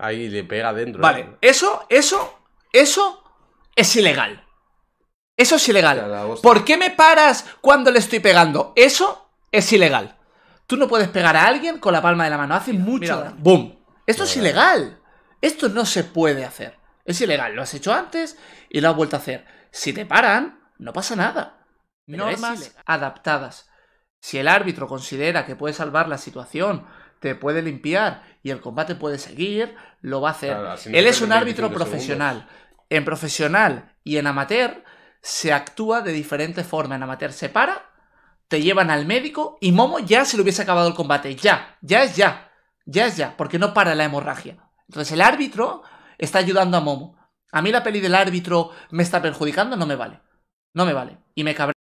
Ahí le pega dentro. Vale, ¿eh? eso, eso, eso es ilegal. Eso es ilegal. ¿Por qué me paras cuando le estoy pegando? Eso es ilegal. Tú no puedes pegar a alguien con la palma de la mano. Hace mucho. ¡Boom! Esto es ilegal. Esto no se puede hacer. Es ilegal. Lo has hecho antes y lo has vuelto a hacer. Si te paran, no pasa nada. Normas adaptadas. Si el árbitro considera que puede salvar la situación te puede limpiar y el combate puede seguir, lo va a hacer. Él es un árbitro profesional. En profesional y en amateur se actúa de diferente forma. En amateur se para, te llevan al médico y Momo ya se le hubiese acabado el combate. Ya, ya es ya. Ya es ya, porque no para la hemorragia. Entonces el árbitro está ayudando a Momo. A mí la peli del árbitro me está perjudicando, no me vale. No me vale. Y me cabré.